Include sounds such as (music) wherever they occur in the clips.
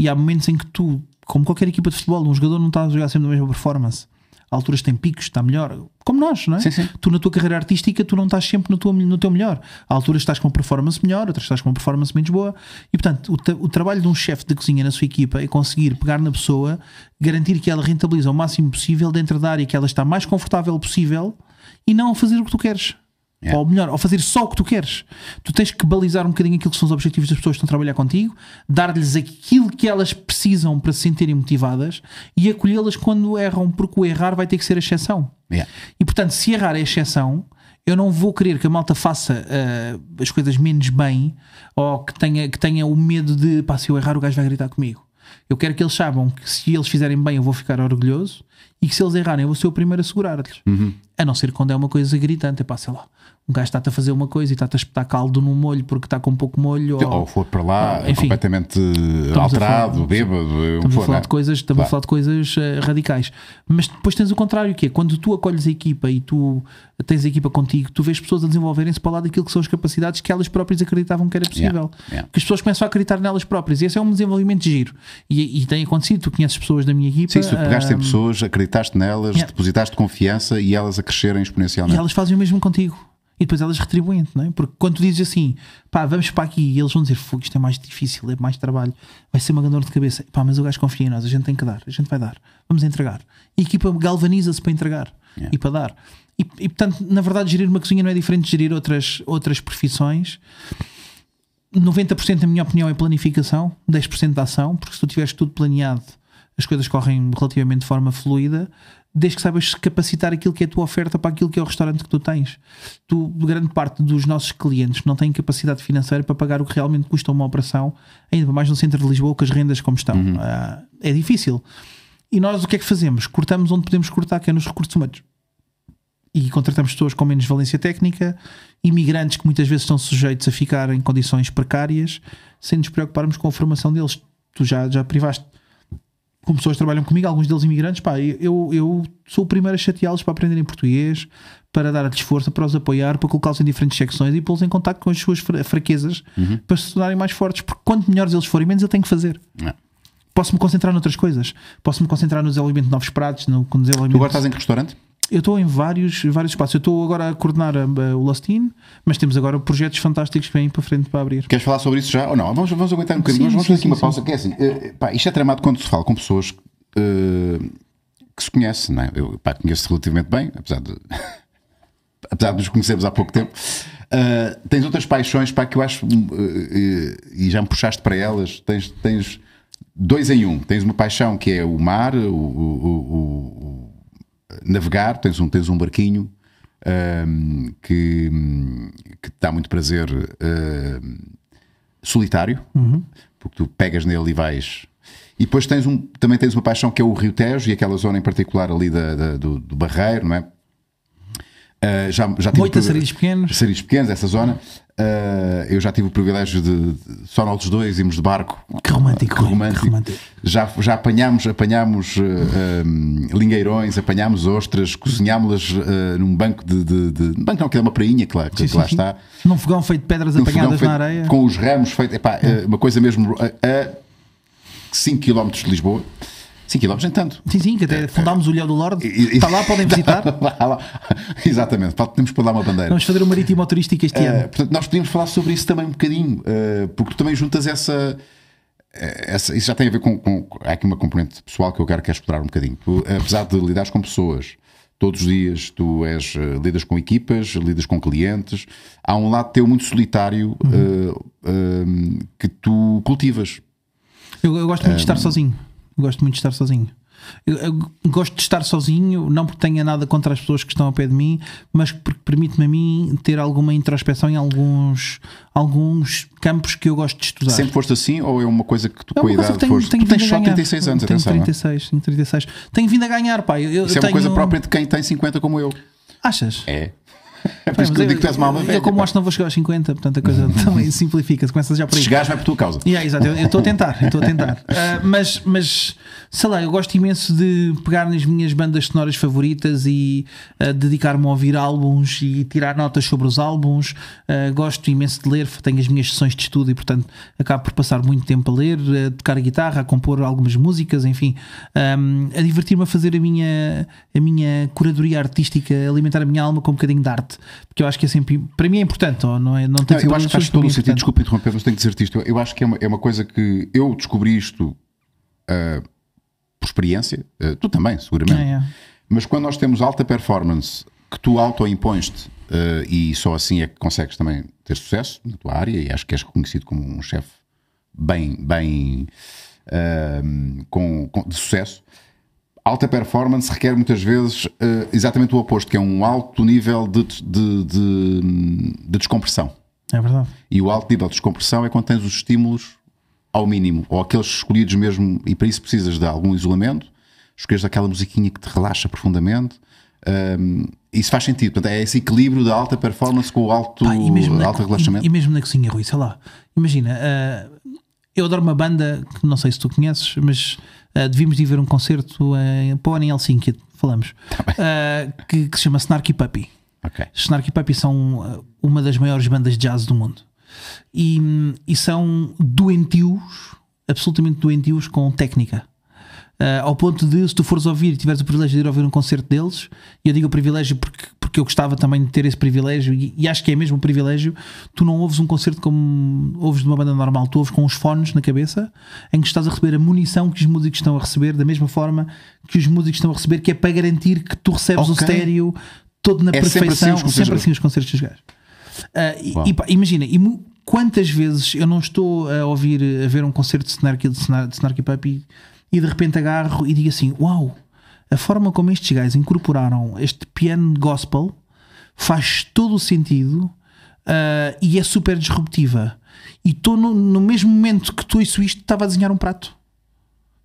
E há momentos em que tu, como qualquer equipa de futebol, um jogador não está a jogar sempre a mesma performance. Há alturas tem picos, está melhor, como nós, não é? Sim, sim. Tu na tua carreira artística, tu não estás sempre no teu, no teu melhor. Há alturas estás com uma performance melhor, outras estás com uma performance menos boa. E portanto, o, o trabalho de um chefe de cozinha na sua equipa é conseguir pegar na pessoa, garantir que ela rentabiliza o máximo possível dentro da área que ela está mais confortável possível e não fazer o que tu queres. Yeah. Ou melhor, ao fazer só o que tu queres. Tu tens que balizar um bocadinho aquilo que são os objetivos das pessoas que estão a trabalhar contigo, dar-lhes aquilo que elas precisam para se sentirem motivadas e acolhê-las quando erram, porque o errar vai ter que ser a exceção. Yeah. E portanto, se errar é exceção, eu não vou querer que a malta faça uh, as coisas menos bem ou que tenha, que tenha o medo de pá, se eu errar o gajo vai gritar comigo. Eu quero que eles saibam que se eles fizerem bem eu vou ficar orgulhoso e que se eles errarem eu vou ser o primeiro a segurar-lhes. Uhum. A não ser quando é uma coisa gritante, é pá, sei lá, um gajo está-te a fazer uma coisa e está-te a espetar caldo num molho porque está com pouco molho ou, ou for para lá ah, é enfim, completamente alterado, eh, bêbado. Estamos, for, a, falar é, é? de coisas, estamos claro. a falar de coisas uh, radicais. Mas depois tens o contrário, que é quando tu acolhes a equipa e tu tens a equipa contigo, tu vês pessoas a desenvolverem-se para lá daquilo que são as capacidades que elas próprias acreditavam que era possível. Yeah, yeah. Que as pessoas começam a acreditar nelas próprias. E esse é um desenvolvimento de giro. E, e, tem acontecido, tu conheces pessoas da minha equipa. Sim, se tu pegaste em ah, pessoas, acreditaste nelas, yeah. depositaste confiança e elas a crescerem exponencialmente. E elas fazem o mesmo contigo e depois elas retribuem não é? Porque quando tu dizes assim, pá, vamos para aqui, e eles vão dizer, fogo, isto é mais difícil, é mais trabalho, vai ser uma grande dor de cabeça, pá, mas o gajo confia em nós, a gente tem que dar, a gente vai dar, vamos entregar. E a equipa galvaniza-se para entregar yeah. e para dar. E, e, portanto, na verdade, gerir uma cozinha não é diferente de gerir outras, outras profissões. 90% na minha opinião é planificação, 10% da ação, porque se tu tiveres tudo planeado, as coisas correm relativamente de forma fluida desde que saibas capacitar aquilo que é a tua oferta para aquilo que é o restaurante que tu tens. Tu, grande parte dos nossos clientes não têm capacidade financeira para pagar o que realmente custa uma operação, ainda mais no centro de Lisboa, com as rendas como estão. Uhum. Uh, é difícil. E nós o que é que fazemos? Cortamos onde podemos cortar, que é nos recursos humanos. E contratamos pessoas com menos valência técnica, imigrantes que muitas vezes estão sujeitos a ficar em condições precárias, sem nos preocuparmos com a formação deles. Tu já, já privaste como pessoas que trabalham comigo, alguns deles imigrantes, pá, eu, eu sou o primeiro a chateá-los para aprenderem português, para dar-lhes força, para os apoiar, para colocá-los em diferentes secções e pô-los em contato com as suas fraquezas uhum. para se tornarem mais fortes, porque quanto melhores eles forem, menos eu tenho que fazer. É. Posso me concentrar noutras coisas, posso me concentrar no desenvolvimento de novos pratos, no, no alimentos. Tu agora estás em que restaurante? eu estou em vários, vários espaços. Eu estou agora a coordenar a, a, o Lost In, mas temos agora projetos fantásticos que vêm para frente para abrir. Queres falar sobre isso já? Ou não? Vamos, vamos aguentar um bocadinho, sim, vamos sim, fazer sim, aqui uma pausa. Que é assim, uh, pá, isto é tramado quando se fala com pessoas uh, que se conhecem, não é? Eu pá, conheço relativamente bem, apesar de. (laughs) apesar de nos conhecermos há pouco tempo. Uh, tens outras paixões para que eu acho, e já me puxaste para elas, tens, tens dois em um. Tens uma paixão que é o mar, o, o, o navegar, tens um, tens um barquinho que, que te dá muito prazer uh, solitário, uhum. porque tu pegas nele e vais. E depois tens um, também tens uma paixão que é o Rio Tejo e aquela zona em particular ali da, da do, do Barreiro, não é? Eh, já, já tive Oito acerigos pequenos. Acerigos pequenos, essa zona. Uh, eu já tive o privilégio de, de só nós dois irmos de barco. Que romântico, que romântico. Que romântico. Já, já apanhámos, apanhamos uh, eh, um, lingueirões, apanhámos ostras, cozinhámos-las uh, num banco de, de, de, Banco não, que é uma prainha, claro, que, sim, lá está. Num fogão feito de pedras num apanhadas feito, na areia. Com os ramos feitos. Epá, hum. uma coisa mesmo a 5 km de Lisboa. 5 km nem tanto. Sim, sim, que até é. fundámos o Ilhéu do Lorde. Está lá, podem (laughs) visitar. (laughs) Exatamente, podemos pôr lá uma bandeira. Vamos fazer o marítimo turístico este é, ano. Portanto, nós podíamos falar sobre isso também um bocadinho, eh, porque também juntas essa. Eh, essa, isso já tem a ver com, com, Há aqui uma componente pessoal que eu quero, quero explorar um bocadinho. Tu, apesar de lidares com pessoas todos os dias, tu és, uh, lidas com equipas, lidas com clientes, há um lado teu muito solitário uhum. uh, uh, que tu cultivas. Eu, eu gosto muito de estar sozinho gosto muito de estar sozinho. Eu, eu gosto de estar sozinho, não porque tenha nada contra as pessoas que estão ao pé de mim, mas porque permite-me a mim ter alguma introspeção em alguns, alguns campos que eu gosto de estudar. Sempre foste assim ou é uma coisa que tu é com idade tenho, foste? Tenho, tu tens só 36 anos, tenho atenção. 36, é? tenho 36. Tenho vindo a ganhar, pai. Eu, Isso eu é uma tenho... coisa própria de quem tem 50 como eu. Achas? É. É por isso que eu digo que estás uma alma velha. Eu, como acho que não vou chegar aos 50, portanto a coisa (laughs) uhum. também simplifica-se, começa já por aí. vai por tua causa. Yeah, exato, eu estou a tentar, estou a tentar. Uh, (laughs) mas, mas, sei lá, eu gosto imenso de pegar nas minhas bandas sonoras favoritas e uh, dedicar-me a ouvir álbuns e tirar notas sobre os álbuns. Uh, gosto imenso de ler, tenho as minhas sessões de estudo e, portanto, acabo por passar muito tempo a ler, a tocar a guitarra, a compor algumas músicas, enfim, um, a divertir-me a fazer a minha, a minha curadoria artística, alimentar a minha alma com um bocadinho de arte parte, porque eu acho que é sempre, para mim é importante, não, é, não tem não, Eu acho que faz todo o sentido, desculpa interromper, mas tenho que dizer isto. Eu, eu, acho que é uma, é uma coisa que eu descobri isto uh, por experiência, uh, tu também, seguramente. É, é. Mas quando nós temos alta performance que tu auto-impões-te uh, e só assim é que consegues também ter sucesso na tua área, e acho que és reconhecido como um chefe bem, bem com, com, de sucesso alta performance requer muitas vezes uh, exatamente o oposto, que é um alto nível de, de, de, de, descompressão. É verdade. E o alto nível de descompressão é quando tens os estímulos ao mínimo, ou aqueles escolhidos mesmo, e para isso precisas de algum isolamento, escolheres aquela musiquinha que te relaxa profundamente. Um, ehm, isso faz sentido, portanto, é esse equilíbrio da alta performance com o alto, Pá, alto relaxamento. E, e, mesmo na cozinha, Rui, sei lá, imagina, uh, eu adoro uma banda que não sei se tu conheces, mas ah, devíamos de ir ver um concerto em Pony Helsinki, falamos, uh, que, que, se chama Snarky Puppy. Okay. Snarky Puppy são ah, uma das maiores bandas de jazz do mundo e, e são doentios, absolutamente doentios com técnica. Uh, ao ponto de, se tu fores ouvir e tiveres o privilégio de ir ouvir um concerto deles, e eu digo o privilégio porque porque eu gostava também de ter esse privilégio e, e, acho que é mesmo um privilégio. Tu não ouves um concerto como ouves de uma banda normal, tu ouves com os fones na cabeça em que estás a receber a munição que os músicos estão a receber, da mesma forma que os músicos estão a receber, que é para garantir que tu recebes okay. o estéreo todo na é perfeição, sempre assim os, sempre assim os concertos dos gajos. Ah, imagina, e quantas vezes eu não estou a ouvir, a ver um concerto de Snarky, de Snarky, de Snarky Puppy e de repente agarro e digo assim: Uau! Wow, a forma como estes gajos incorporaram este piano gospel faz todo o sentido uh, e é super disruptiva. E estou no, no, mesmo momento que a isso isto, estava a desenhar um prato.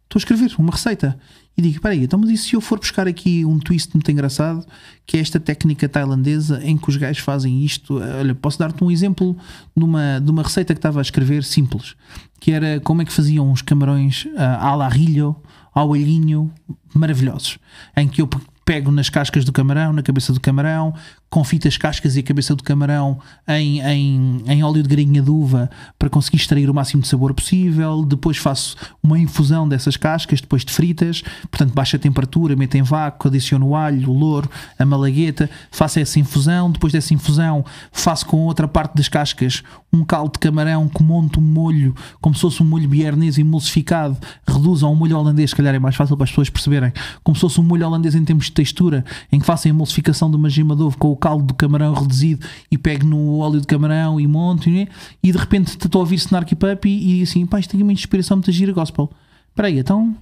Estou a escrever uma receita. E digo, peraí, então mas e se eu for buscar aqui um twist muito engraçado, que é esta técnica tailandesa em que os gajos fazem isto? Eh, olha, posso dar-te um exemplo de uma, de uma receita que estava a escrever simples, que era como é que faziam os camarões uh, à la rilho, ao olhinho maravilhosos, em que eu pego nas cascas do camarão, na cabeça do camarão, com fitas cascas e a cabeça do camarão em, em, em óleo de garinha de uva para conseguir extrair o máximo de sabor possível. Depois faço uma infusão dessas cascas, depois de fritas, portanto, baixa temperatura, meto em vácuo, adiciono o alho, o louro, a malagueta, faço essa infusão. Depois dessa infusão, faço com outra parte das cascas um caldo de camarão que monto um molho, como se fosse um molho biernese emulsificado, reduzo a um molho holandês, se calhar é mais fácil para as pessoas perceberem, como se fosse um molho holandês em termos de textura, em que faço a emulsificação de uma gema de ovo com o o caldo do camarão reduzido e pego no óleo de camarão e monto, né? e de repente estou a ouvir Snarky Puppy e, e assim, pá, isto tem uma inspiração muito gira gospel. Espera aí, então,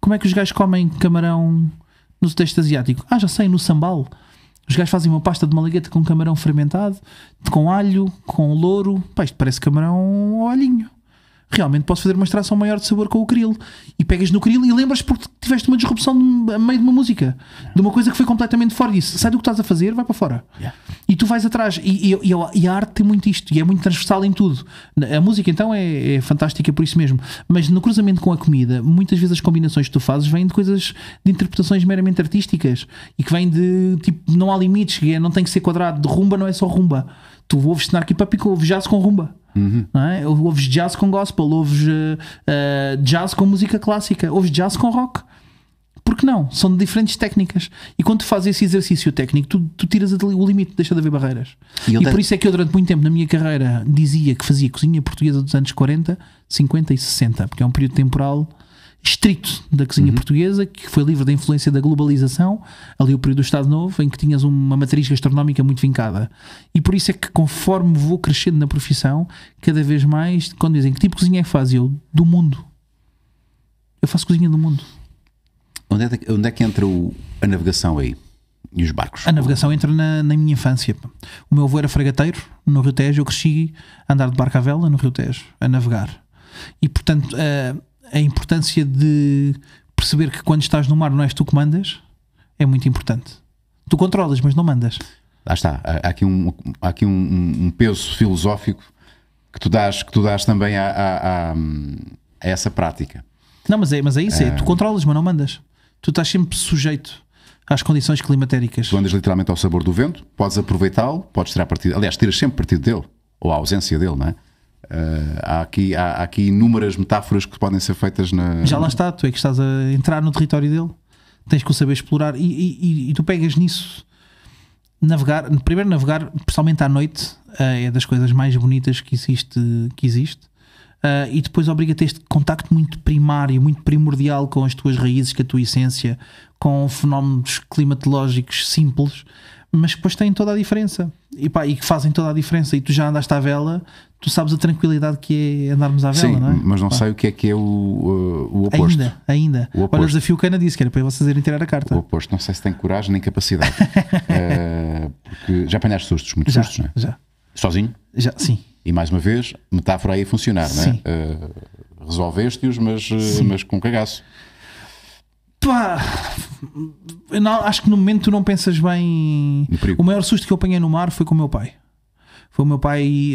como é que os gajos comem camarão no Sudeste Asiático? Ah, já sei, no sambal. Os gajos fazem uma pasta de malagueta com camarão fermentado, com alho, com louro. Pá, isto parece camarão olhinho realmente posso fazer uma extração maior de sabor com o krill. E pegas no krill e lembras porque tiveste uma disrupção no meio de uma música, de uma coisa que foi completamente fora disso. Sai do que estás a fazer, vai para fora. Yeah. E tu vais atrás. E, e, e, a arte tem muito isto, e é muito transversal em tudo. A música, então, é, é, fantástica por isso mesmo. Mas no cruzamento com a comida, muitas vezes as combinações que tu fazes vêm de coisas, de interpretações meramente artísticas e que vêm de tipo, não há limites, é, não tem que ser quadrado. De rumba não é só rumba tu ouves snarky puppy, ouves jazz com rumba. Uhum. Não é? Ouves jazz com gospel, ouves uh, jazz com música clássica, ouves jazz com rock. Porque não? São diferentes técnicas. E quando tu fazes esse exercício técnico, tu, tu tiras o limite, deixa de haver barreiras. E, e por isso é que eu, durante muito tempo na minha carreira, dizia que fazia cozinha portuguesa dos anos 40, 50 e 60, porque é um período temporal estrito da cozinha uhum. portuguesa, que foi livre da influência da globalização, ali o período do Estado Novo, em que tinhas uma matriz gastronómica muito vincada. E por isso é que, conforme vou crescendo na profissão, cada vez mais, quando dizem que tipo de cozinha é que faz, eu, do mundo. Eu faço cozinha do mundo. Onde é, onde é que entra o, a navegação aí? E os barcos? A navegação entra na, na minha infância. O meu avô era fragateiro no Rio Tejo, eu cresci a andar de barca à vela no Rio Tejo, a navegar. E portanto. Uh, a importância de perceber que quando estás no mar não és tu que mandas é muito importante. Tu controlas, mas não mandas. Lá está. Há aqui um, há aqui um, um peso filosófico que tu dás, que tu dás também a, a, a, a essa prática. Não, mas é, mas é isso. É, tu ah. controlas, mas não mandas. Tu estás sempre sujeito às condições climatéricas. Tu andas literalmente ao sabor do vento, podes aproveitá-lo, podes tirar partido. Aliás, tiras sempre partido dele, ou à ausência dele, não é? Uh, há, aqui, há, há, aqui inúmeras metáforas que podem ser feitas na. Já lá está, tu é que estás a entrar no território dele, tens que o saber explorar e, e, e tu pegas nisso. Navegar, primeiro, navegar, principalmente à noite, uh, é das coisas mais bonitas que existe. Que existe. Uh, e depois obriga-te a este contacto muito primário, muito primordial com as tuas raízes, com a tua essência, com fenómenos climatológicos simples mas depois têm toda a diferença e, pá, e que fazem toda a diferença. E tu já andaste à vela, tu sabes a tranquilidade que é andarmos à vela, Sim, não é? Mas não pá. sei o que é que é o, o oposto. Ainda, ainda. O oposto. Olha, o desafio que a Ana disse, que era para vocês irem tirar a carta. O oposto, não sei se tem coragem nem capacidade. uh, (laughs) porque já apanhaste sustos, muitos já, sustos, não é? Já. Sozinho? Já, sim. E mais uma vez, metáfora aí a funcionar, sim. não é? Uh, Resolveste-os, mas, eh, mas com cagaço pá, não, acho que no momento tu não pensas bem. O maior susto que eu apanhei no mar foi com o meu pai. Foi o meu pai.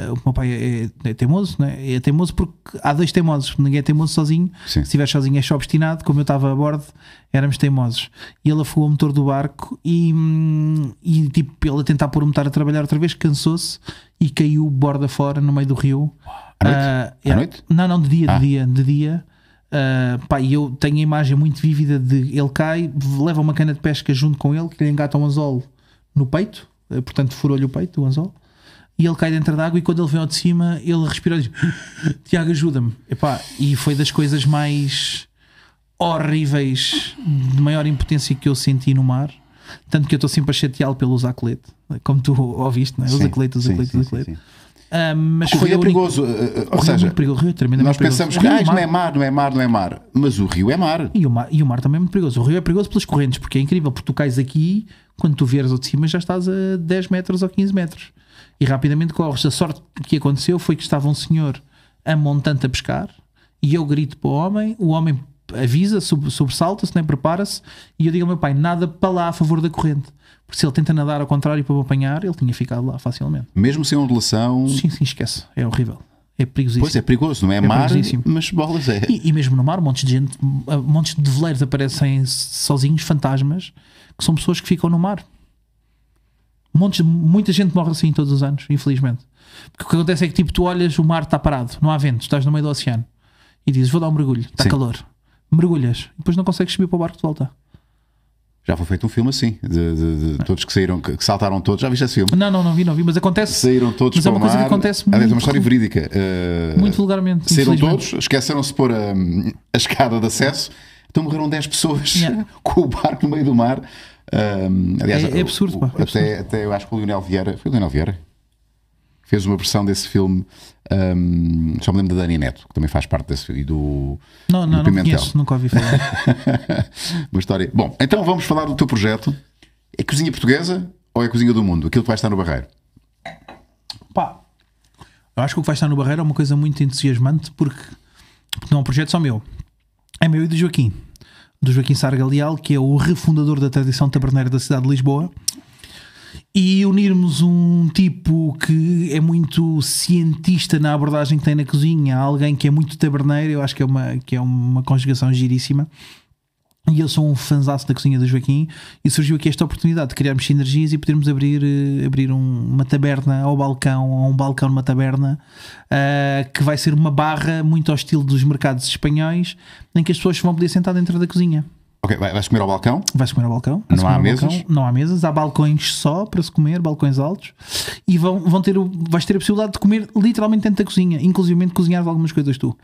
Uh, o meu pai é, é, é teimoso, né? É teimoso porque há dois teimosos. Ninguém é teimoso sozinho. Sim. Se estiver sozinho é só obstinado. Como eu estava a bordo, éramos teimosos. E ele afogou o motor do barco e, hum, e tipo, ele a tentar pôr o motor a trabalhar outra vez, cansou-se e caiu borda fora no meio do rio. À noite? Uh, à noite? Não, não, de dia, ah. de dia, de dia Uh, eu tenho a imagem muito vívida de ele cai, leva uma cana de pesca junto com ele, que lhe engata um anzol no peito, eh, portanto furou-lhe o peito o anzol, e ele cai dentro d'água e quando ele vem ao de cima, ele respira e diz (laughs) Tiago, ajuda-me. E foi das coisas mais horríveis, de maior impotência que eu senti no mar. Tanto que eu estou sempre a chateá-lo pelo usar colete, como tu ouviste, não é? Usa colete, usa colete, usa colete. Uh, mas o foi é perigoso. Único... Eh, eh, ou é seja, é perigoso. O rio é nós pensamos perigoso. que ah, não é mar, não é mar, não é mar. Mas o rio é mar. E o mar, e o mar também é muito perigoso. O rio é perigoso pelas correntes, porque é incrível, porque tu cais aqui, quando tu vieres ao de cima, já estás a 10 metros ou 15 metros. E rapidamente corres. A sorte que aconteceu foi que estava um senhor a montante a pescar, e eu grito para o homem, o homem avisa, sob, sobressalta-se, nem né, prepara-se, e eu digo ao meu pai, nada para lá a favor da corrente se ele tenta nadar ao contrário para o apanhar, ele tinha ficado lá facilmente. Mesmo sem ondulação. Sim, sim, esquece. É horrível. É perigosíssimo. Pois é, perigoso, não é, é mar, mas bolas é. E, e, mesmo no mar, montes de gente, ah, montes de veleiros aparecem sozinhos, fantasmas, que são pessoas que ficam no mar. Montes, muita gente morre assim todos os anos, infelizmente. Porque o que acontece é que tipo, tu olhas, o mar está parado, não há vento, estás no meio do oceano e dizes vou dar um mergulho, está calor, mergulhas e depois não consegues subir para o barco de volta. Já foi feito um filme assim, de, de, de todos que saíram, que, saltaram todos. Já viste esse filme? Não, não, não vi, não vi, mas acontece. Saíram todos mas é uma coisa mar. que acontece muito. Aliás, é uma história verídica. Uh, muito vulgarmente. Saíram todos, esqueceram-se de pôr a, hum, a, escada de acesso, então morreram 10 pessoas yeah. (laughs) com o barco no meio do mar. Uh, aliás, é, é absurdo, o, pá, é Até, absurdo. até eu acho que o Leonel Vieira. Foi o Leonel Vieira? fez uma versão desse filme. Um, só me lembro da Dani Neto, que também faz parte desse e do, não, não, do Pimentel. Não, conheço, nunca ouvi falar. (laughs) uma história. Bom, então vamos falar do teu projeto. É cozinha portuguesa ou é cozinha do mundo? Aquilo que vai estar no Barreiro? Pá, eu acho que o que vai estar no Barreiro é uma coisa muito entusiasmante porque, porque não é um projeto só meu. É meu e do Joaquim. Do Joaquim Sargalial, que é o refundador da tradição taberneira da cidade de Lisboa e unirmos um tipo que é muito cientista na abordagem que tem na cozinha, alguém que é muito taberneiro, eu acho que é uma, que é uma conjugação giríssima. E eu sou um fanzaço da cozinha do Joaquim e surgiu aqui esta oportunidade de criarmos sinergias e podermos abrir, eh, abrir um, uma taberna ao balcão, ou um balcão numa taberna, uh, que vai ser uma barra muito ao estilo dos mercados espanhóis, em que as pessoas vão poder sentar dentro da cozinha. Ok, vais comer ao balcão? Vais comer ao balcão. Não há mesas? Balcão, não há mesas, há balcões só para se comer, balcões altos. E vão, vão ter, o, vais ter a possibilidade de comer literalmente dentro da cozinha, inclusive cozinhar algumas coisas tu.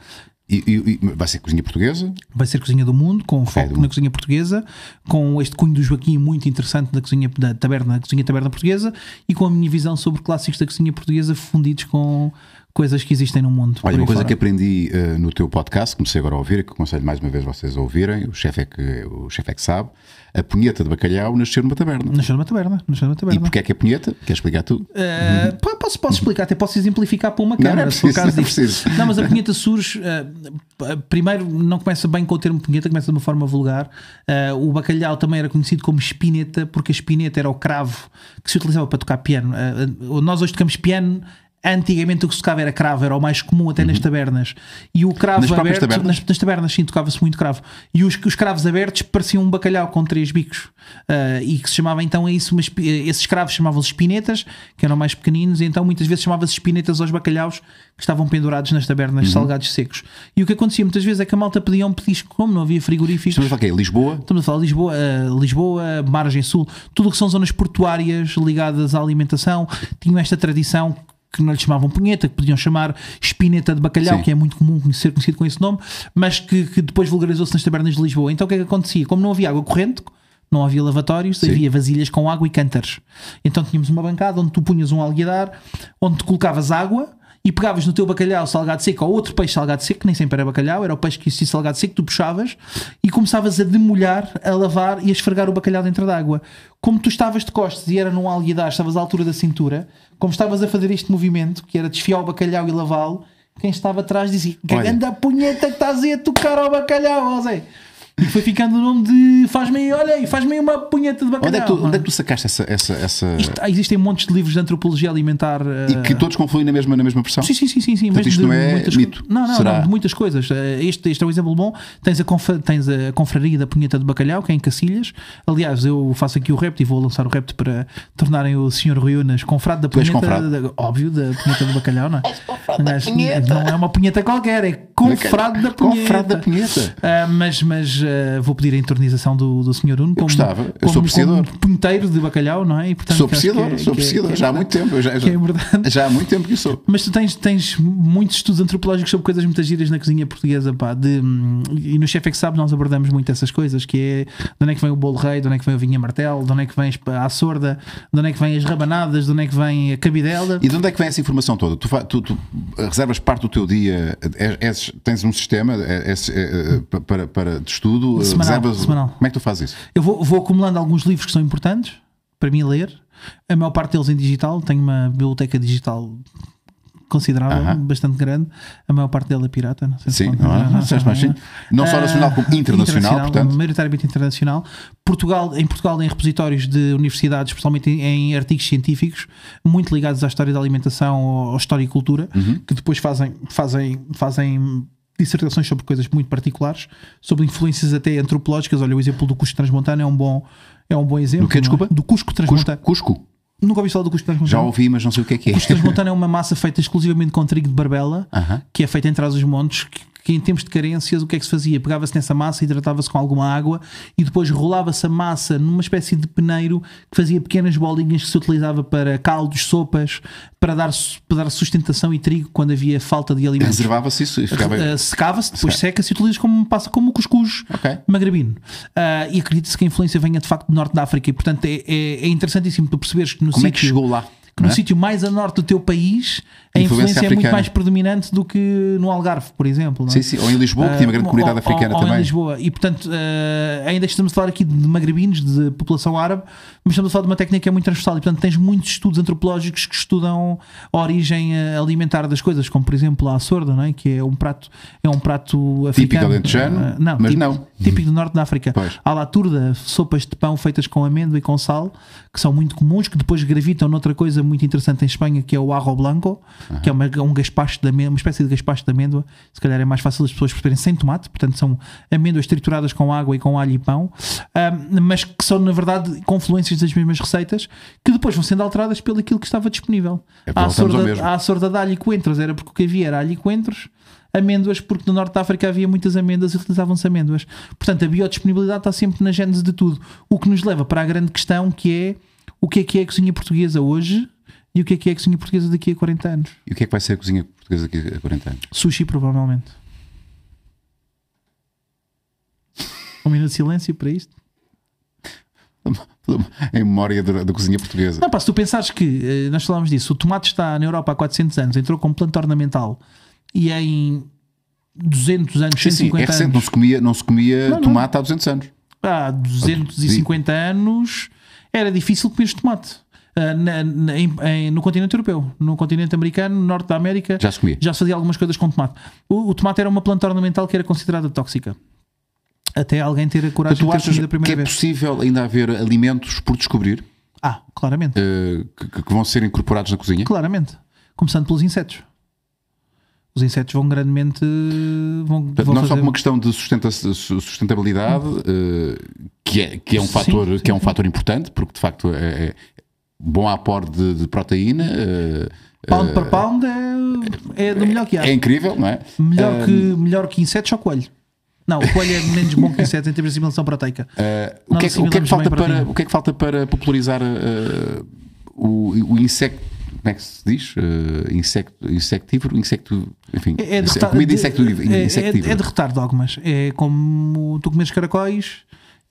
E, e, e, vai ser cozinha portuguesa? Vai ser cozinha do mundo, com okay, foco mundo. na cozinha portuguesa, com este cunho do Joaquim muito interessante da cozinha da taberna, cozinha taberna portuguesa e com a minha visão sobre clássicos da cozinha portuguesa fundidos com coisas que existem no mundo. Olha, uma coisa fora. que aprendi uh, no teu podcast, comecei agora a ouvir, que aconselho mais uma vez vocês a ouvirem, o chefe é que, o chefe é que sabe, a punheta de bacalhau nasceu numa taberna. Nasceu numa taberna, nasceu numa taberna. E porquê é que a é punheta? Queres explicar tu? Uh, eh, Posso, posso explicar, até posso exemplificar para uma câmara, não, não é preciso, se for não, é disso. não, mas a punheta surge, uh, primeiro não começa bem com o termo punheta, começa de uma forma vulgar. o bacalhau também era conhecido como espineta, porque a espineta era o cravo que se utilizava para tocar piano. nós hoje tocamos piano Antigamente o que se tocava era cravo, era o mais comum até uhum. nas tabernas. E o cravo nas aberto, tabernas? Nas, nas, tabernas, sim, tocava-se muito cravo. E os, os cravos abertos pareciam um bacalhau com três bicos. Uh, e que se chamava então a é isso, eh, esses cravos chamavam-se espinetas, que eram mais pequeninos, e então muitas vezes chamava-se espinetas aos bacalhaus que estavam pendurados nas tabernas uhum. salgados secos. E o que acontecia muitas vezes é que a malta pedia um petisco, como não havia frigoríficos. Estamos a falar quê? Lisboa? Estamos a falar Lisboa, uh, Lisboa, margem sul, tudo o que são zonas portuárias ligadas à alimentação, tinham esta tradição que não lhe chamavam punheta, que podiam chamar espineta de bacalhau, Sim. que é muito comum ser conhecido com esse nome, mas que, que depois vulgarizou-se nas tabernas de Lisboa. Então o que é que acontecia? Como não havia água corrente, não havia lavatórios, Sim. havia vasilhas com água e cântaros. Então tínhamos uma bancada onde tu punhas um alguidar, onde tu colocavas água e pegavas no teu bacalhau salgado seco ou outro peixe salgado seco, que nem sempre era bacalhau, era o peixe que existia salgado seco, tu puxavas e começavas a demolhar, a lavar e a esfregar o bacalhau dentro d'água. Como tu estavas de costas e era num alguidar, estavas à altura da cintura, como estavas a fazer este movimento, que era desfiar o bacalhau e lavá-lo, quem estava atrás dizia: Grande a punheta que estás a tocar ao bacalhau, Zé. E foi ficando o nome de faz-me, olha aí, faz-me uma punheta de é bacalhau. Onde é que tu, onde é que tu sacaste essa. essa, essa... Isto, ah, existem montes de livros de antropologia alimentar. Uh... E ah, que todos confluem na mesma, na mesma versão? Sim, sim, sim. sim, sim Portanto, mas isto não é muitas... mito. Não, não, Será? não, de muitas coisas. Ah, este, este é um exemplo bom. Tens a, conf... Tens a confraria da punheta de bacalhau, que é em Cacilhas. Aliás, eu faço aqui o repto e vou lançar o repto para tornarem o senhor Riunas confrado da punheta. Da... Óbvio, da punheta de bacalhau, não é? Mas, não é uma punheta qualquer, é confrado da punheta. da punheta. Uh, mas, mas eh, vou pedir a entornização do, do senhor Uno. Como, eu gostava, eu como, sou apreciador. Punteiro de bacalhau, não é? E, portanto, sou apreciador, é, sou é- apreciador, é, já há muito tempo. Já, já, (laughs) é já, há muito tempo que sou. Mas tu tens, tens muitos estudos antropológicos sobre coisas muito giras na cozinha portuguesa, pá. De, hum, e no Chefe é que sabe, nós abordamos muito essas coisas, que é de onde é que vem o bolo rei, de onde é que vem o vinha martelo, de onde é que vem a sorda, de onde é que vem as rabanadas, de onde é que vem a cabidela. E de onde é que vem essa informação toda? Tu, tu, tu reservas parte do teu dia, és, tens um sistema és, é, para, para de estudo tudo? Eh, semanal, reservas, semanal. Como é que tu fazes isso? Eu vou, vou acumulando alguns livros que são importantes para mim ler. A maior parte deles em digital. Tenho uma biblioteca digital considerável, uh -huh. bastante grande. A maior parte dela é pirata, não sei Sim, não, é, não, não, não só ah, nacional como internacional, internacional portanto. Maioritariamente internacional. Portugal, em Portugal, em repositórios de universidades, especialmente em, em artigos científicos, muito ligados à história da alimentação ou, história e cultura, uh uhum. -huh. que depois fazem, fazem, fazem dissertações sobre coisas muito particulares, sobre influências até antropológicas. Olha, o exemplo do Cusco Transmontano é um bom, é um bom exemplo. Do que, é? desculpa? É? Do Cusco Transmontano. Cusco? Nunca ouvi falar do Cusco Transmontano? Já ouvi, mas não sei o que é que é. O Cusco Transmontano é uma massa feita exclusivamente com trigo de barbela, uh -huh. que é feita entre as os montes, que que em tempos de carências o que é que se fazia? Pegava-se nessa massa, hidratava-se com alguma água e depois rolava-se a massa numa espécie de peneiro que fazia pequenas bolinhas que se utilizava para caldos, sopas, para dar, para dar sustentação e trigo quando havia falta de alimentos. Reservava-se isso e ficava... Uh, Secava-se, depois seca-se e utiliza como, passa como cuscuz okay. magrebino. Uh, e acredita-se que a influência venha de facto do norte da África e portanto é, é, é interessantíssimo tu perceberes que no Como sítio, é que chegou lá? no é? sítio mais a norte do teu país, a influência, influência é muito mais predominante do que no Algarve, por exemplo. É? Sim, sim. Ou em Lisboa, que tinha uma grande ah, comunidade ou, africana ou, também. Ou em Lisboa. E portanto, uh, ainda estamos a falar aqui de magrebinos, de população árabe, mas estamos a falar de uma técnica que é muito transversal. E portanto, tens muitos estudos antropológicos que estudam a origem ah, alimentar das coisas, como por exemplo a sorda, não é? que é um prato, é um prato africano. Típico alentejano, não, mas típico, não. Típico do norte da África. Pois. la turda, sopas de pão feitas com amêndoa e com sal, que são muito comuns, que depois gravitam noutra coisa muito interessante em Espanha que é o arro blanco, uhum. que é uma, um gaspacho de amêndoa, uma espécie de gaspacho de amêndoa. Se calhar é mais fácil as pessoas perceberem sem tomate, portanto são amêndoas trituradas com água e com alho e pão, um, mas que são na verdade confluências das mesmas receitas que depois vão sendo alteradas pelo aquilo que estava disponível. a sorda, sorda de alho e coentros era porque o que havia era alho e coentros amêndoas, porque no norte da África havia muitas amêndoas e utilizavam-se amêndoas. Portanto, a biodisponibilidade está sempre na gênese de tudo. O que nos leva para a grande questão que é o que é que é a cozinha portuguesa hoje e o que é que é a cozinha portuguesa daqui a 40 anos? E o que é que vai ser a cozinha portuguesa daqui a 40 anos? Sushi, provavelmente. um minuto de silêncio para isto. (laughs) em memória da, cozinha portuguesa. Não, pá, se tu pensares que, eh, nós falámos disso, o tomate está na Europa há 400 anos, entrou como planta ornamental e é em 200 anos, sim, 150 sim, é recente, anos. Não se comia, não se comia não, tomate há 200 anos. Há 250 Sim. anos era difícil comer tomate. Eh, na, na, em, em, no continente europeu, no continente americano, no norte da América, já se, comia. Já se fazia algumas coisas com tomate. O, o tomate era uma planta ornamental que era considerada tóxica até alguém ter a coragem tu de ter a primeira que é possível ainda haver alimentos por descobrir? Ah, claramente. Uh, que, que, vão ser incorporados na cozinha? Claramente. Começando pelos insetos. Os insetos vão grandemente. Vão, vão não fazer... só por uma questão de sustentabilidade, uh, que, é, que, é um fator, que é um fator importante, porque de facto é, é bom aporte de, de proteína. Eh, pound por eh, pound é, é do melhor que há. É incrível, não é? Melhor, eh, que, melhor que insetos ou coelho. Não, o coelho é menos bom que insetos em termos de assimilação proteica. É o, que é, que falta para, o que é que falta para popularizar uh, o, o insecto? Como é que se diz? Uh, insecto, insectívoro? Insecto, enfim, é, é comida insectívora. É, é, é, de dogmas. É como tu comes caracóis,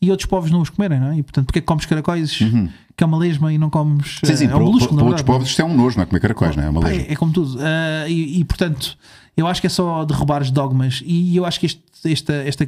e outros povos não os comerem, não é? E portanto, porque é que comes caracóis, uhum. que é uma lesma e não comes. Sim, sim, eh, é um molusco, para, outros povos isto é um nojo, não é? Comer caracóis, não é? É uma é, lesma. É, é como tudo. Uh, e, e, portanto, eu acho que é só derrubar os dogmas e eu acho que este, esta, esta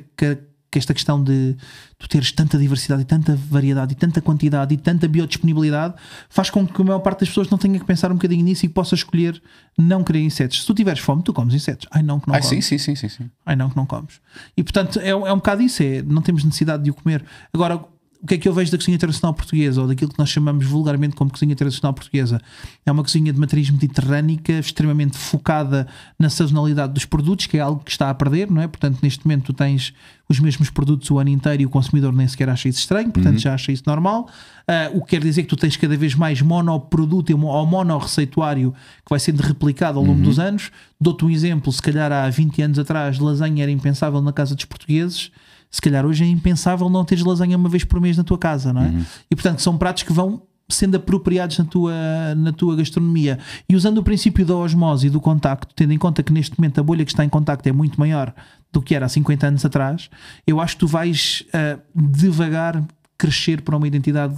que esta questão de tu teres tanta diversidade e tanta variedade e tanta quantidade e tanta biodisponibilidade faz com que a maior parte das pessoas não tenha que pensar um bocadinho nisso e possa escolher não querer insetos. Se tu tiveres fome, tu comes insetos. Ai não que não Ai, comes. Sim, sim, sim, sim. Ai não que não comes. E portanto é, é um bocado isso, é, não temos necessidade de o comer. Agora, o que é que eu vejo da cozinha tradicional portuguesa ou daquilo que nós chamamos vulgarmente como cozinha tradicional portuguesa? É uma cozinha de matriz mediterrânica, extremamente focada na sazonalidade dos produtos, que é algo que está a perder, não é? Portanto, neste momento tu tens os mesmos produtos o ano inteiro e o consumidor nem sequer acha isso estranho, portanto uhum. já acha isso normal. Uh, o que quer dizer que tu tens cada vez mais monoproduto ou monoceituário que vai sendo replicado ao longo uhum. dos anos. Dou-te um exemplo, se calhar há 20 anos atrás lasanha era impensável na casa dos portugueses se calhar hoje é impensável não teres lasanha uma vez por mês na tua casa, não é? Uhum. E portanto são pratos que vão sendo apropriados na tua, na tua gastronomia. E usando o princípio da osmose e do contacto, tendo em conta que neste momento a bolha que está em contacto é muito maior do que era há 50 anos atrás, eu acho que tu vais uh, devagar crescer para uma identidade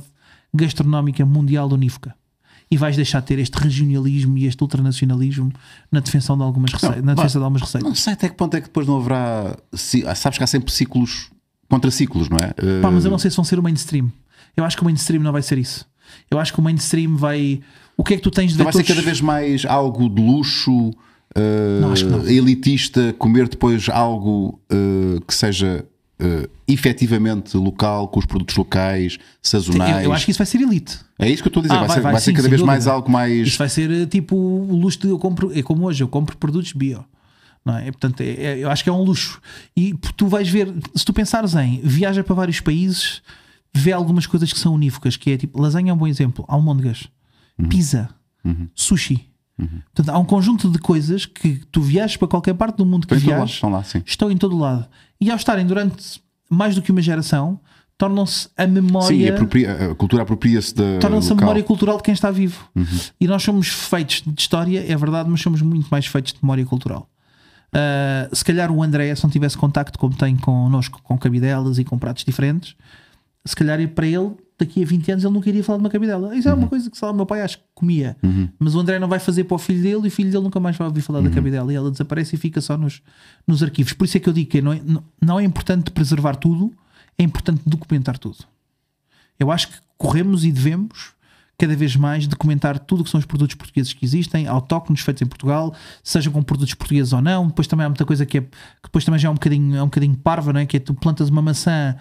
gastronómica mundial unívoca e vais deixar de ter este regionalismo e este ultranacionalismo na defesa de algumas receitas. Não, na defesa de algumas receitas. não sei até que ponto é que depois não haverá. Ah, sabes que há sempre ciclos contra ciclos, não é? Pá, mas eu não eh, sei se vão ser o mainstream. Eu acho que o mainstream não vai ser isso. Eu acho que o mainstream vai. O que é que tu tens de então ver? Vai ser cada vez mais algo de luxo, uh, não, não. Eh, elitista, comer depois algo uh, que seja uh, efetivamente local, com os produtos locais, sazonais. Eu, acho que isso vai ser elite. É isso que eu estou a dizer, ah, vai, vai, ser, vai, vai sim, cada vez mais algo mais. Isso vai ser eh, tipo o luxo de eu compro, é como hoje, eu compro produtos bio. Não é? Portanto, é, é, eu acho que é um luxo. E tu vais ver, se tu pensares em viaja para vários países, vê algumas coisas que são unívocas, que é tipo lasanha é um bom exemplo, almôndegas, uhum. pizza, uhum. sushi. Uhum. Portanto, há um conjunto de coisas que tu viajas para qualquer parte do mundo que viajas, estão, lá, estão, em todo lado e ao estarem durante mais do que uma geração, tornam-se a memória. Sim, a cultura apropria-se da. Tornam-se a memória cultural de quem está vivo. Uhum. E nós somos feitos de história, é verdade, mas somos muito mais feitos de memória cultural. Uh, se calhar o André, se não tivesse contacto como tem connosco, com cabidelas e com pratos diferentes, se calhar para ele daqui a 20 anos ele nunca iria falar de uma cabidela. Isso é uma uhum. coisa que, só o meu pai acho que comia. Uhum. Mas o André não vai fazer para o filho dele e o filho dele nunca mais vai ouvir falar uhum. da cabidela. E ela desaparece e fica só nos, nos arquivos. Por isso é que eu digo que não é, não é importante preservar tudo, é importante documentar tudo. Eu acho que corremos e devemos cada vez mais documentar tudo o que são os produtos portugueses que existem, autóctonos feitos em Portugal, sejam com produtos portugueses ou não. Depois também há muita coisa que, é, que depois também já é um bocadinho, é um bocadinho parva, não é? Que é tu plantas uma maçã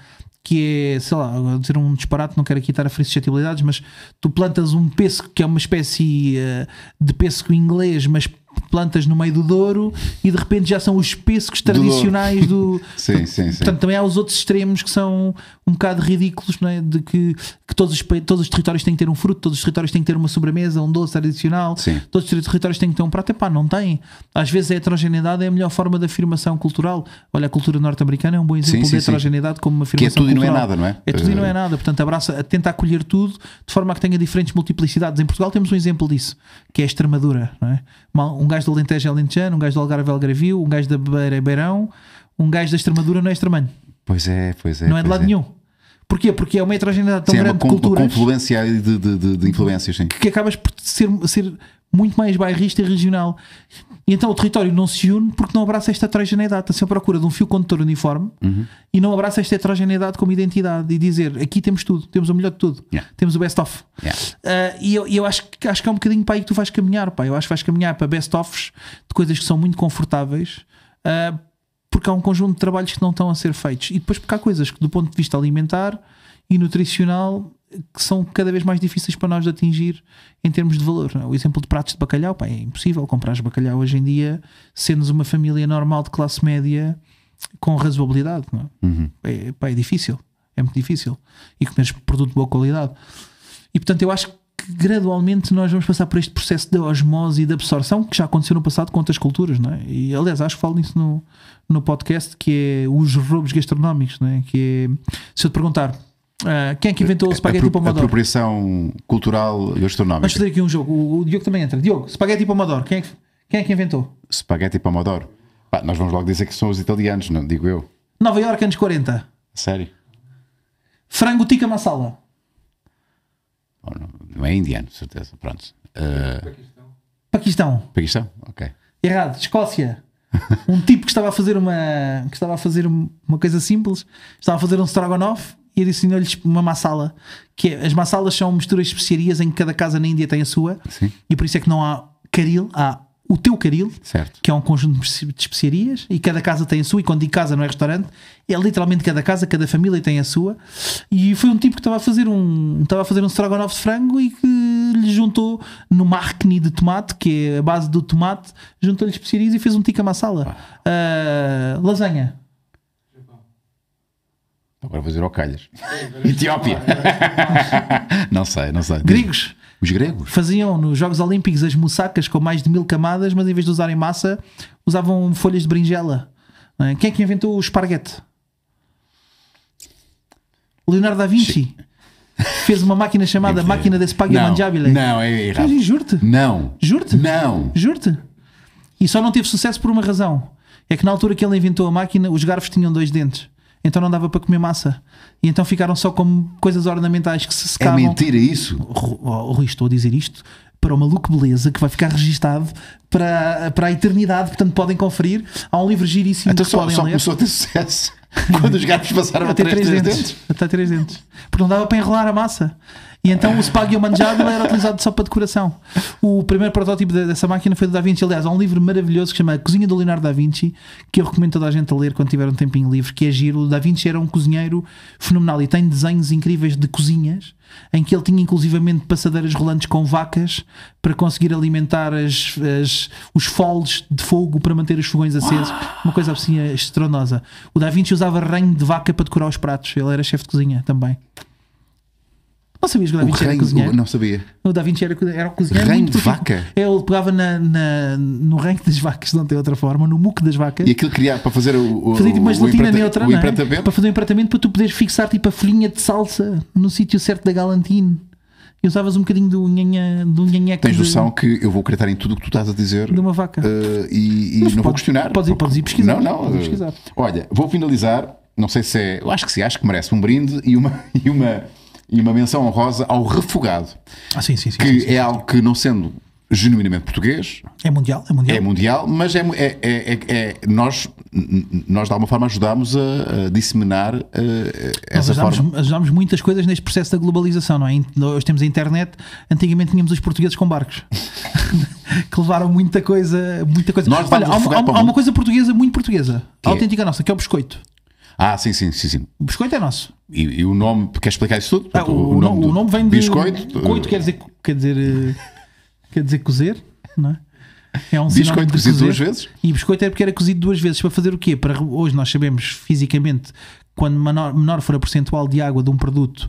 que é, sei lá, vou dizer um disparate, não quero aqui estar a ferir suscetibilidades, mas tu plantas um pêssego que é uma espécie uh, de pêssego inglês, mas plantas no meio do Douro e de repente já são os pêssegos tradicionais do. do... (laughs) sim, sim, sim. Portanto, também há os outros extremos que são um bocado ridículos, não é? De que, que todos, os, todos os territórios têm que ter um fruto, todos os territórios têm que ter uma sobremesa, um doce tradicional, sim. todos os territórios têm que ter um prato. Epá, não têm. Às vezes é a heterogeneidade é a melhor forma de afirmação cultural. Olha, a cultura norte-americana é um bom exemplo sim, sim, de heterogeneidade como uma afirmação. cultural Que é tudo cultural. e não é nada, não é? É tudo e não é eh. nada. Portanto, abraça, tenta acolher tudo de forma a que tenha diferentes multiplicidades. Em Portugal temos um exemplo disso, que é a Extremadura, não é? Uma, um gajo do Alentejo é alentejano, um gajo do Algarve é um gajo da Beira é beirão, um gajo da Extremadura não é extremanho. Pois é, pois é. Não é de lado é. nenhum. Porquê? Porque é uma heterogeneidade tão sim, grande é uma de culturas. confluência de, de, de, de influências, sim. Que, que acabas por ser, ser muito mais bairrista e regional. E então o território não se une porque não abraça esta heterogeneidade. Está-se à procura de um fio condutor uniforme uhum. e não abraça esta heterogeneidade como identidade e dizer aqui temos tudo, temos o melhor de tudo, yeah. temos o best-of. Yeah. Uh, e eu, eu acho, acho que é um bocadinho para aí que tu vais caminhar, pá. Eu acho que vais caminhar para best-offs de coisas que são muito confortáveis. Uh, porque há um conjunto de trabalhos que não estão a ser feitos. E depois porque há coisas que, do ponto de vista alimentar e nutricional, que são cada vez mais difíceis para nós de atingir em termos de valor. É? O exemplo de pratos de bacalhau, pá, é impossível comprar bacalhau hoje em dia, sendo uma família normal de classe média com razoabilidade. É? Uhum. É, pá, é? difícil, é muito difícil. E menos produto de boa qualidade. E portanto, eu acho que gradualmente nós vamos passar por este processo de osmose e de absorção que já aconteceu no passado com outras culturas. Não é? E aliás, acho que falo nisso no, no podcast, que é os roubos gastronómicos. Não é? Que é, se eu te perguntar ah, quem é que inventou o espaguete e pomodoro? Apropriação cultural gastronómica. Vamos fazer aqui um jogo. O, o Diogo também entra. Diogo, espaguete e pomodoro. Quem é que, quem é que inventou? Espaguete e pomodoro. Pá, nós vamos logo dizer que são os italianos, não digo eu. Nova York, anos 40. Sério? Frango tica masala. Bom, oh, não é indiano, certeza. Pronto. Uh... Paquistão. Paquistão. Paquistão, ok. Errado. Escócia. um tipo que estava a fazer uma que estava a fazer uma coisa simples, estava a fazer um strogonoff e ele ensinou-lhes tipo, uma massala. Que é, as massalas são misturas de especiarias em que cada casa na Índia tem a sua. Sim. E por isso é que não há caril, há o teu caril, certo. que é um conjunto de especiarias, e cada casa tem a sua, e quando digo casa não é restaurante, é literalmente cada casa, cada família tem a sua. E foi um tipo que estava a fazer um estava a fazer um strogonoff de frango e que lhe juntou no marquini de tomate, que é a base do tomate, juntou-lhe especiarias e fez um tica massala Ah. Uh, lasanha. Agora vou dizer Ocalhas. É, (laughs) Etiópia. (laughs) não sei, não sei. Gregos. Os gregos? Faziam nos Jogos Olímpicos as moussacas com mais de mil camadas, mas em vez de usarem massa, usavam folhas de berinjela. É? Quem é que inventou o esparguete? Leonardo da Vinci. Sim. Fez uma máquina chamada máquina de spaghetti mangiabile. Não, é errado. Juro-te. Não. Juro-te? Não. Juro-te. E só não teve sucesso por uma razão. É que na altura que ele inventou a máquina, os garfos tinham dois dentes então não dava para comer massa. E então ficaram só como coisas ornamentais que se é secavam. É mentira isso? Oh, Rui, estou a dizer isto para uma maluco beleza que vai ficar registado para, para a eternidade. Portanto, podem conferir. Há um livro giríssimo então, que só, podem só ler. começou a ter sucesso (laughs) quando os gatos passaram até três, três dentes. dentes. Até três dentes. Porque não dava para enrolar a massa. E então o Spag Manjado era utilizado só para decoração. O primeiro protótipo dessa máquina foi do Da Vinci. Aliás, há um livro maravilhoso que se chama Cozinha do Leonardo Da Vinci, que eu recomendo toda a gente a ler quando tiver um tempinho livre, que é giro. O Da Vinci era um cozinheiro fenomenal e tem desenhos incríveis de cozinhas em que ele tinha inclusivamente passadeiras rolantes com vacas para conseguir alimentar as, as os foles de fogo para manter os fogões acesos. Uma coisa assim eh, estrondosa. O Da Vinci usava reino de vaca para decorar os pratos. Ele era chefe de cozinha também. Não sabias que o Da Vinci o era cozinheiro? O, não sabia. O Da Vinci era, era o cozinheiro. Reino de vaca? Ele pegava na, na, no rank das vacas, não tem outra forma, no muque das vacas. E aquilo criava para fazer o. o fazia tipo uma gelatina neutra, o empratamento? É? Para fazer o um empratamento para tu poderes fixar tipo a folhinha de salsa no sítio certo da galantine. E usavas um bocadinho do nhanha, do Tens noção de... que eu vou acreditar em tudo o que tu estás a dizer. De uma vaca. Uh, e, e não pode, vou questionar. Podes ir, podes ir pesquisar. Não, não. Uh, pesquisar. Olha, vou finalizar. Não sei se é. Eu acho que sim, acho que merece um brinde e uma. (laughs) E uma e uma menção honrosa ao refogado. Ah, sim, sim, sim. Que sim, sim, é algo que, não sendo genuinamente português. É mundial, é mundial. É mundial, mas é, é, é, é, é nós, nós de alguma forma ajudámos a, a disseminar a, eh, essa ajudámos, forma. Ajudámos muitas coisas neste processo da globalização, não é? Hoje temos a internet, antigamente tínhamos os portugueses com barcos. (laughs) que levaram muita coisa, muita coisa. Nós Olha, há, há, há uma coisa portuguesa, muito portuguesa, que é? autêntica nossa, que é o biscoito. Ah, sim, sim, sim, sim. O biscoito é nosso. E, e o nome, quer explicar isso tudo? Ah, o, o, nome, do, o nome vem de. Biscoito? Coito quer dizer, quer dizer, eh, quer dizer cozer, não é? É um biscoito cozido cozer. duas vezes? E biscoito é porque era cozido duas vezes. Para fazer o quê? Para, hoje nós sabemos fisicamente, quando menor, menor for a percentual de água de um produto,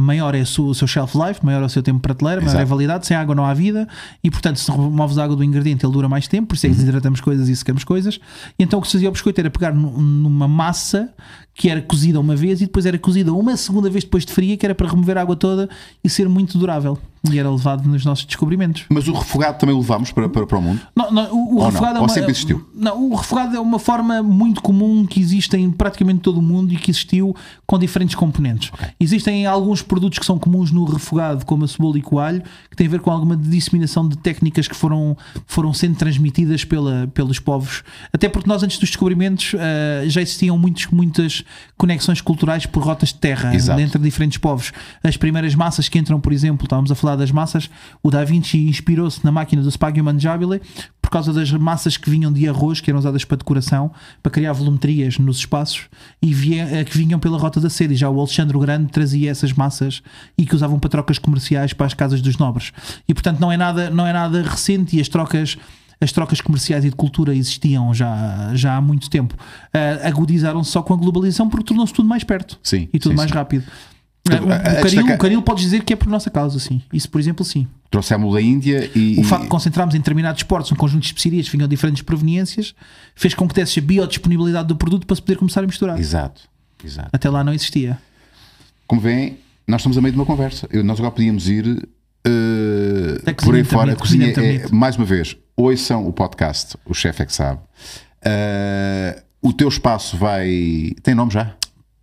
maior é o seu shelf life, maior é o seu tempo de prateleira, maior Exato. é a validade. Sem água não há vida e, portanto, se removes a água do ingrediente, ele dura mais tempo. Por isso é que uhum. desidratamos coisas e secamos coisas. E então o que se fazia ao biscoito era pegar numa massa que era cozida uma vez e depois era cozida uma segunda vez depois de fria, que era para remover a água toda e ser muito durável e era levado nos nossos descobrimentos. Mas o refogado também o levámos para, para, para o mundo? Não, não o, o Ou refogado não? É uma, Ou sempre existiu? Não, o refogado é uma forma muito comum que existe em praticamente todo o mundo e que existiu com diferentes componentes. Okay. Existem alguns produtos que são comuns no refogado, como a cebola e coalho, que têm a ver com alguma disseminação de técnicas que foram, foram sendo transmitidas pela, pelos povos. Até porque nós, antes dos descobrimentos, uh, já existiam muitos, muitas conexões culturais por rotas de terra Exato. entre diferentes povos. As primeiras massas que entram, por exemplo, estávamos a falar das massas, o Da Vinci inspirou-se na máquina do Spaghetti Mangiabile por causa das massas que vinham de arroz, que eram usadas para decoração, para criar volumetrias nos espaços, e via, eh, que vinham pela Rota da Sede. E já o Alexandre o Grande trazia essas massas e que usavam para trocas comerciais para as casas dos nobres. E portanto não é nada, não é nada recente e as trocas as trocas comerciais e de cultura existiam já, já há muito tempo. Uh, Agudizaram-se só com a globalização porque tornou-se tudo mais perto sim, e tudo sim, mais sim. rápido. O, é, o, Caril, o podes dizer que é por nossa causa, sim. Isso, por exemplo, sim. Trouxemos da Índia e. O facto de concentrarmos em determinados esportes um conjunto de especiarias que vinham de diferentes proveniências fez com que tivesse a biodisponibilidade do produto para se poder começar a misturar. Exato, exato. Até lá não existia. Como vêem, nós estamos a meio de uma conversa. Eu, nós agora podíamos ir uh, por aí fora. a cozinha, cozinha eh, é, mais uma vez, ouçam o podcast, o chefe é que sabe. Uh, o teu espaço vai. Tem nome já?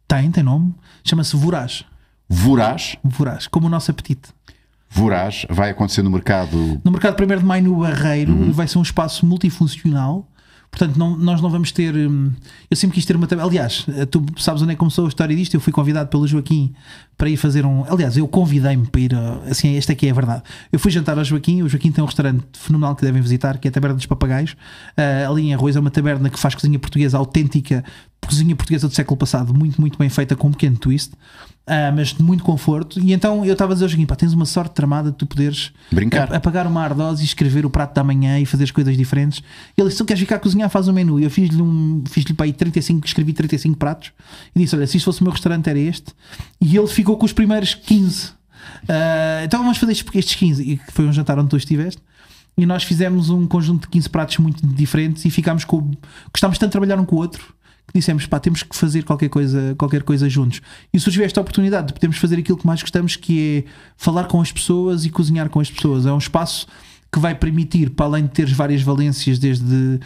Tem, tem nome. Chama-se Voraz voraz. Voraz, como o nosso apetite. Voraz, vai acontecer no mercado. No mercado 1 de maio, no Barreiro, uhum. vai ser um espaço multifuncional. Portanto, não, nós não vamos ter. Hum, eu sempre quis ter uma tabela. Aliás, tu sabes onde é que começou a história disto? Eu fui convidado pelo Joaquim para ir fazer um. Aliás, eu convidei-me para ir. assim, esta aqui é a verdade. Eu fui jantar ao Joaquim. O Joaquim tem um restaurante fenomenal que devem visitar, que é a Taberna dos Papagais. Uh, ah, ali em Arroz é uma taberna que faz cozinha portuguesa autêntica, cozinha portuguesa do século passado, muito, muito bem feita, com um pequeno twist, uh, mas de muito conforto. E então eu estava a dizer ao Joaquim: pá, tens uma sorte tramada de tu poderes Brincar. apagar uma ardose e escrever o prato da manhã e fazer as coisas diferentes. E ele disse: tu queres ficar a cozinhar, faz um menu. E eu fiz-lhe um, fiz para aí 35, escrevi 35 pratos e disse: olha, se isto fosse o meu restaurante, era este. E ele ficou ficou com os primeiros 15. Uh, ah, então vamos fazer estes 15. E foi um jantar onde tu estiveste. E nós fizemos um conjunto de 15 pratos muito diferentes e ficámos com. Gostámos tanto de trabalhar um com o outro que dissemos, pá, temos que fazer qualquer coisa, qualquer coisa juntos. E surgiu esta oportunidade de podermos fazer aquilo que mais gostamos, que é falar com as pessoas e cozinhar com as pessoas. É um espaço que vai permitir, para além de teres várias valências, desde uh,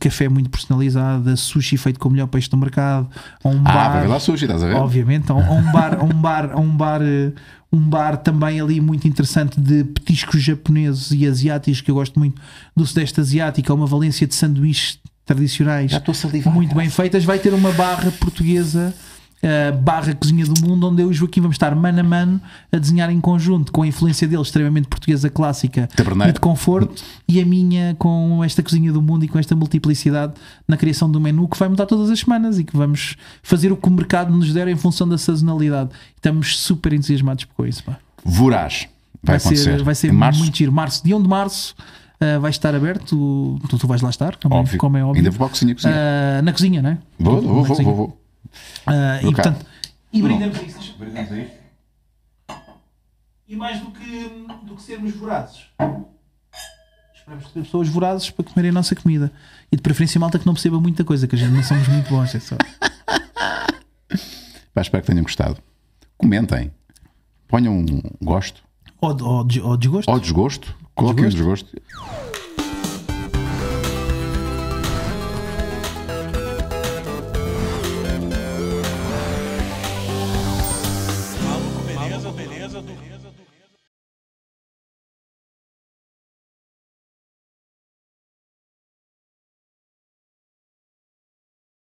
café muito personalizado, sushi feito com o melhor peixe do mercado, a um ah, bar. Lá sushi, estás a ver? Obviamente, a um bar, a um bar, a um bar, eh, um bar também ali muito interessante de petiscos japoneses e asiáticos, que eu gosto muito do Sudeste Asiático, é uma valência de sanduíches tradicionais muito bem feitas, vai ter uma barra portuguesa eh, barra Cozinha do Mundo, onde eu e o Joaquim vamos estar mano a mano a desenhar em conjunto, com a influência dele extremamente portuguesa clássica Taberneiro. e de conforto, e a minha com esta Cozinha do Mundo e com esta multiplicidade na criação do menu que vai mudar todas as semanas e que vamos fazer o que o mercado nos der em função da sazonalidade. Estamos super entusiasmados com isso. Pá. Voraz. Vai, vai acontecer. Ser, vai ser muito giro. Março, dia 1 de março. Uh, vai estar aberto, tu, tu, vais lá estar, como, é- óbvio. como é óbvio. Ainda vou cozinha, cozinha. Uh, na cozinha, não é? Vou, vou, vou, vou, vou. Uh, e portanto. E brindamos a isso. Brindamos isso. E mais do que, do que sermos vorazes. Esperamos ter pessoas vorazes para comerem a nossa comida. E de preferência malta que não perceba muita coisa, que a gente não somos muito bons, é só. (laughs) Pá, espero que tenham gostado. Comentem. Ponham um gosto. Ou, ou, ou desgosto. Ou desgosto. Coloquem desgosto. desgosto.